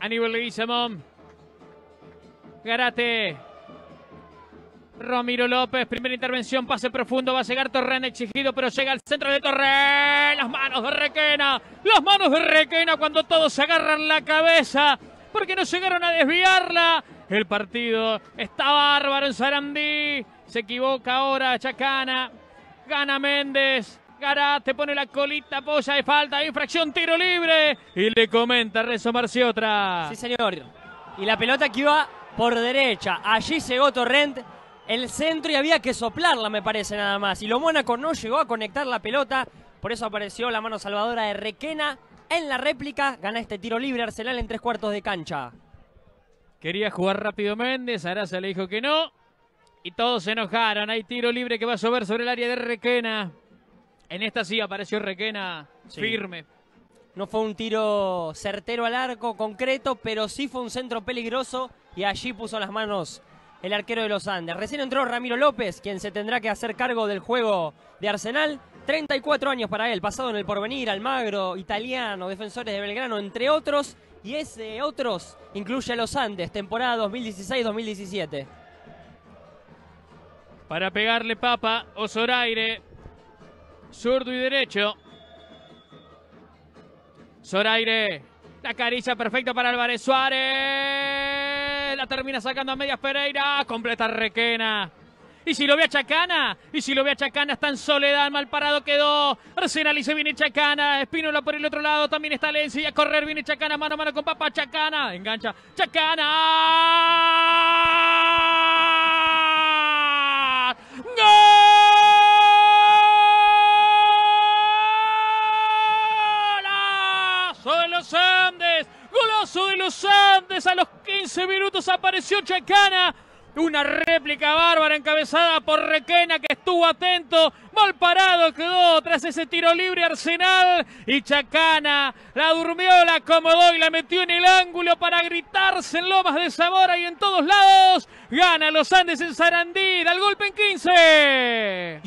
Aníbal Gisemón, Garate. Romero López, primera intervención, pase profundo, va a llegar Torrena exigido, pero llega al centro de Torrena, las manos de Requena, las manos de Requena cuando todos se agarran la cabeza, porque no llegaron a desviarla. El partido está bárbaro en Sarandí, se equivoca ahora Chacana, gana Méndez, te pone la colita, polla de falta, infracción, tiro libre. Y le comenta Rezo Marciotra. Sí, señor. Y la pelota que iba por derecha. Allí llegó Torrent, el centro y había que soplarla, me parece nada más. Y lo Mónaco no llegó a conectar la pelota. Por eso apareció la mano salvadora de Requena. En la réplica gana este tiro libre Arsenal en tres cuartos de cancha. Quería jugar rápido Méndez, Araza le dijo que no. Y todos se enojaron. Hay tiro libre que va a llover sobre el área de Requena. En esta sí apareció Requena firme. No fue un tiro certero al arco, concreto, pero sí fue un centro peligroso y allí puso las manos el arquero de los Andes. Recién entró Ramiro López, quien se tendrá que hacer cargo del juego de Arsenal. 34 años para él, pasado en el porvenir, Almagro, italiano, defensores de Belgrano, entre otros. Y ese otros incluye a los Andes, temporada 2016-2017. Para pegarle papa, Osoraire Zurdo y derecho. Zoraire. La caricia perfecta para Álvarez Suárez. La termina sacando a medias Pereira. Completa Requena. Y si lo ve a Chacana, y si lo ve a Chacana, está en soledad, mal parado quedó. Arsenal y se viene Chacana, Espínola por el otro lado, también está Lenzi, a correr viene Chacana, mano a mano con Papa Chacana, engancha, Chacana. Golazo de los Andes, golazo de los Andes. A los 15 minutos apareció Chacana. Una réplica bárbara encabezada por Requena que estuvo atento. Mal parado quedó tras ese tiro libre Arsenal. Y Chacana la durmió, la acomodó y la metió en el ángulo para gritarse en Lomas de Zamora y en todos lados. Gana los Andes en Sarandí. Da el golpe en 15.